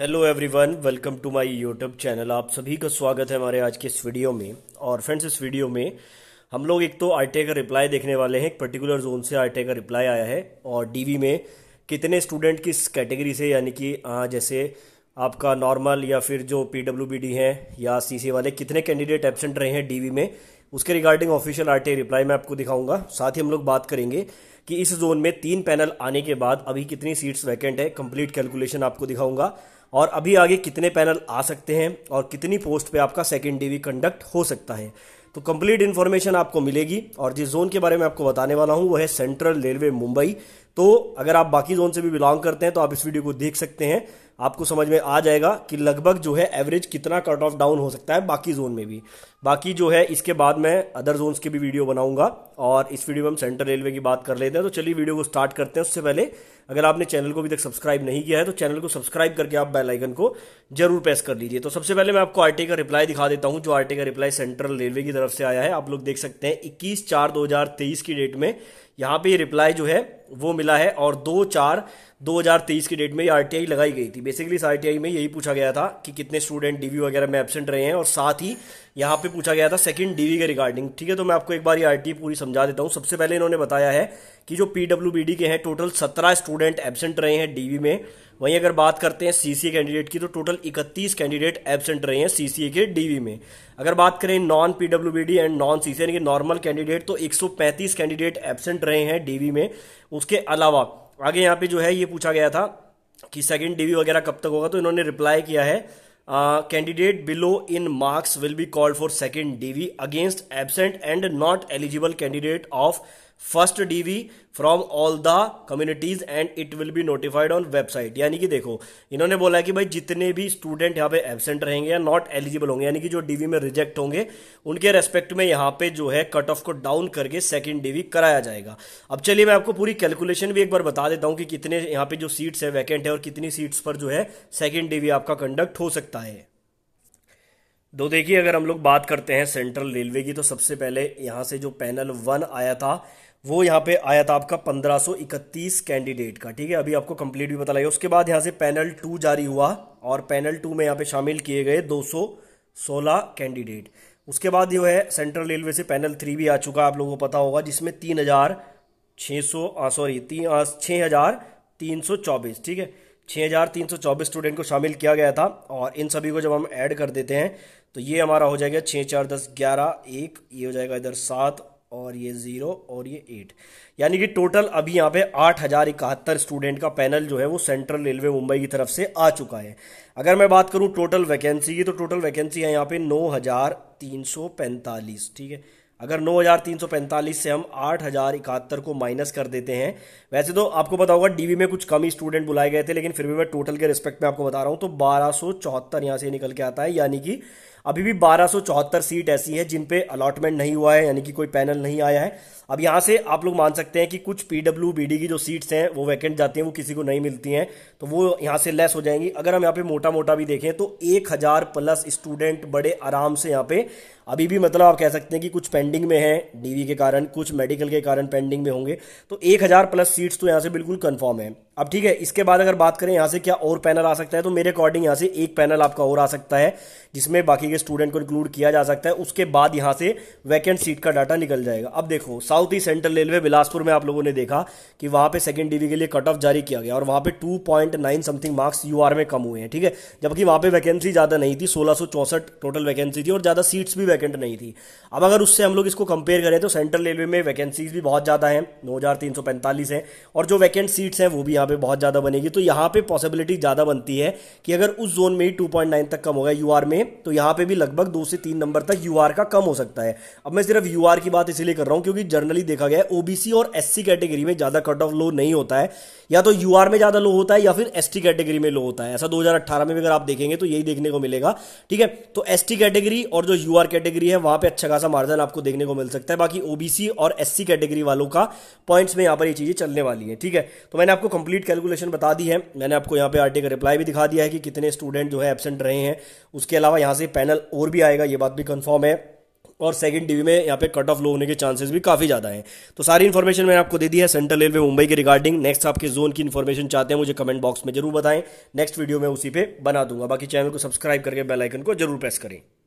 hello everyone welcome to my YouTube channel आप सभी का स्वागत है हमारे आज के इस वीडियो में और फ्रेंड्स इस वीडियो में हम लोग एक तो आरटीआई का रिप्लाई देखने वाले हैं एक पर्टिकुलर जोन से आरटीआई का रिप्लाई आया है और डीवी में कितने स्टूडेंट किस कैटेगरी से यानी कि जैसे आपका नॉर्मल या फिर जो पी हैं या सी वाले कितने कैंडिडेट एबसेंट रहे हैं डी में उसके रिगार्डिंग ऑफिशियल आरटीआई रिप्लाई मैं आपको दिखाऊंगा साथ ही हम लोग बात करेंगे कि इस जोन में तीन पैनल आने के बाद अभी कितनी सीट्स वैकेंट है कंप्लीट कैलकुलेशन आपको दिखाऊंगा और अभी आगे कितने पैनल आ सकते हैं और कितनी पोस्ट पे आपका सेकेंड डीवी कंडक्ट हो सकता है तो कंप्लीट इन्फॉर्मेशन आपको मिलेगी और जिस जोन के बारे में आपको बताने वाला हूँ वो है सेंट्रल रेलवे मुंबई तो अगर आप बाकी जोन से भी बिलोंग करते हैं तो आप इस वीडियो को देख सकते हैं आपको समझ में आ जाएगा कि लगभग जो है एवरेज कितना कट ऑफ डाउन हो सकता है बाकी जोन में भी बाकी जो है इसके बाद मैं अदर जोन्स की भी वीडियो बनाऊंगा और इस वीडियो में हम सेंट्रल रेलवे की बात कर लेते हैं तो चलिए वीडियो को स्टार्ट करते हैं उससे पहले अगर आपने चैनल को अभी तक सब्सक्राइब नहीं किया है तो चैनल को सब्सक्राइब करके आप बेलाइकन को जरूर प्रेस कर लीजिए तो सबसे पहले मैं आपको आरटी का रिप्लाई दिखा देता हूँ जो आरटी का रिप्लाई सेंट्रल रेलवे की तरफ से आया है आप लोग देख सकते हैं इक्कीस चार दो की डेट में यहाँ पे रिप्लाई जो है वो मिला है और दो चार 2023 की डेट में ये आरटीआई लगाई गई थी बेसिकली इस आरटीआई में यही पूछा गया था कि कितने स्टूडेंट डीवी वगैरह में एबसेंट रहे हैं और साथ ही यहाँ पे पूछा गया था सेकंड डीवी के रिगार्डिंग ठीक है तो मैं आपको एक बार ये आरटीआई पूरी समझा देता हूँ सबसे पहले इन्होंने बताया है कि जो पीडब्ल्यूबीडी के हैं टोटल सत्रह स्टूडेंट एबसेंट रहे हैं डीवी में वहीं अगर बात करते हैं सीसीए कैंडिडेट की तो टोटल 31 कैंडिडेट एबसेंट रहे हैं सीसीए के डीवी में अगर बात करें नॉन पीडब्ल्यूबीडी एंड नॉन सीसीए यानी कि नॉर्मल कैंडिडेट तो 135 कैंडिडेट एबसेंट रहे हैं डीवी में उसके अलावा आगे यहाँ पे जो है ये पूछा गया था कि सेकेंड डीवी वगैरह कब तक होगा तो इन्होंने रिप्लाई किया है candidate below in marks will be called for second DV against absent and not eligible candidate of first DV from all the communities and it will be notified on website यानी कि देखो इन्होंने बोला कि भाई जितने भी स्टूडेंट यहाँ पे एबसेंट रहेंगे या नॉट एलिजिबल होंगे यानी कि जो डीवी में रिजेक्ट होंगे उनके रेस्पेक्ट में यहाँ पे जो है कट ऑफ को डाउन करके सेकेंड डीवी कराया जाएगा अब चलिए मैं आपको पूरी कैलकुलेशन भी एक बार बता देता हूँ कि कितने यहाँ पे जो सीट्स है वैकेंट है और कितनी सीट्स पर जो है सेकेंड डीवी आपका कंडक्ट हो सकता है तो देखिए अगर हम लोग बात करते हैं सेंट्रल रेलवे की तो सबसे पहले यहाँ से जो पैनल वन आया था वो यहाँ पे आया था आपका 1531 कैंडिडेट का ठीक है अभी आपको कंप्लीट भी पता उसके बाद यहाँ से पैनल टू जारी हुआ और पैनल टू में यहाँ पे शामिल किए गए 216 कैंडिडेट उसके बाद जो है सेंट्रल रेलवे से पैनल थ्री भी आ चुका आप लोगों को पता होगा जिसमें तीन हज़ार सौ सॉरी तीन हज़ार तीन सौ चौबीस ठीक है छः हज़ार तीन सौ चौबीस स्टूडेंट को शामिल किया गया था और इन सभी को जब हम ऐड कर देते हैं तो ये हमारा हो जाएगा छः चार दस ग्यारह एक ये हो जाएगा इधर सात और ये ज़ीरो और ये एट यानी कि टोटल अभी यहाँ पे आठ हज़ार इकहत्तर स्टूडेंट का पैनल जो है वो सेंट्रल रेलवे मुंबई की तरफ से आ चुका है अगर मैं बात करूँ टोटल वैकेंसी की तो टोटल वैकेंसी है यहाँ पे नौ हज़ार तीन सौ पैंतालीस ठीक है अगर 9,345 से हम आठ हजार इकहत्तर को माइनस कर देते हैं वैसे तो आपको पता होगा डीवी में कुछ कम ही स्टूडेंट बुलाए गए थे लेकिन फिर भी मैं टोटल के रिस्पेक्ट में आपको बता रहा हूँ तो बारह सौ चौहत्तर यहाँ से निकल के आता है यानी कि अभी भी बारह सीट ऐसी है जिनपे अलॉटमेंट नहीं हुआ है यानी कि कोई पैनल नहीं आया है अब यहाँ से आप लोग मान सकते हैं कि कुछ पीडब्ल्यू बी की जो सीट्स हैं वो वैकेंट जाती हैं वो किसी को नहीं मिलती हैं तो वो यहाँ से लेस हो जाएंगी अगर हम यहाँ पे मोटा मोटा भी देखें तो एक हज़ार प्लस स्टूडेंट बड़े आराम से यहाँ पे अभी भी मतलब आप कह सकते हैं कि कुछ पेंडिंग में हैं डीवी के कारण कुछ मेडिकल के कारण पेंडिंग में होंगे तो एक हज़ार प्लस सीट्स तो यहाँ से बिल्कुल कन्फर्म है अब ठीक है इसके बाद अगर बात करें यहाँ से क्या और पैनल आ सकता है तो मेरे अकॉर्डिंग यहाँ से एक पैनल आपका और आ सकता है जिसमें बाकी के स्टूडेंट को इंक्लूड किया जा सकता है उसके बाद यहाँ से वैकेंट सीट का डाटा निकल जाएगा अब देखो south east central railway Bilaspur में आप लोगों ने देखा कि वहाँ पे सेकेंड डिवी के लिए कट ऑफ जारी किया गया और वहाँ पर टू समथिंग मार्क्स यू में कम हुए हैं ठीक है जबकि वहाँ पर वैकेंसी ज़्यादा नहीं थी सोलह टोटल वैकेंसी थी और ज़्यादा सीट्स भी वैकेंट नहीं थी अब अगर उससे हम लोग इसको कंपेयर करें तो सेंट्रल रेलवे में वैकेंसीज भी बहुत ज़्यादा हैं नौ है और जो वैकेंट सीट्स हैं वो भी यहाँ पे बहुत ज़्यादा बनेगी तो यहां पे पॉसिबिलिटी ज़्यादा बनती है कि अगर उस जोन में ही 2.9 तक कम होगा यू में तो यहां पे भी लगभग दो से तीन नंबर तक यू का कम हो सकता है अब मैं सिर्फ यू की बात इसीलिए कर रहा हूं क्योंकि जर्नली देखा गया है ओबीसी और एस कैटेगरी में ज़्यादा कट ऑफ लो नहीं होता है या तो यू में ज़्यादा लो होता है या फिर एस कैटेगरी में लो होता है ऐसा दो में भी अगर आप देखेंगे तो यही देखने को मिलेगा ठीक है तो एस कैटेगरी और जो यू कैटेगरी है वहां पर अच्छा खासा मार्जन आपको देखने को मिल सकता है बाकी ओबीसी और एस कैटेगरी वालों का पॉइंट्स में यहां पर ये चीज़ें चलने वाली है ठीक है तो मैंने आपको कंप्लीट कंप्लीट कैलकुलेशन बता दी है मैंने आपको यहाँ पे आरटी का रिप्लाई भी दिखा दिया है कि कितने स्टूडेंट जो है एबसेंट रहे हैं उसके अलावा यहाँ से पैनल और भी आएगा ये बात भी कंफर्म है और सेकंड डिवी में यहाँ पे कट ऑफ लो होने के चांसेस भी काफी ज्यादा हैं तो सारी इन्फॉर्मेशन मैंने आपको दे दी है सेंट्रल रेलवे मुंबई के रिगार्डिंग नेक्स्ट आपके जोन की इन्फॉर्मेशन चाहते हैं मुझे कमेंट बॉक्स में जरूर बताएं नेक्स्ट वीडियो में उसी पे बना दूंगा बाकी चैनल को सब्सक्राइब करके बेलाइकन को जरूर प्रेस करें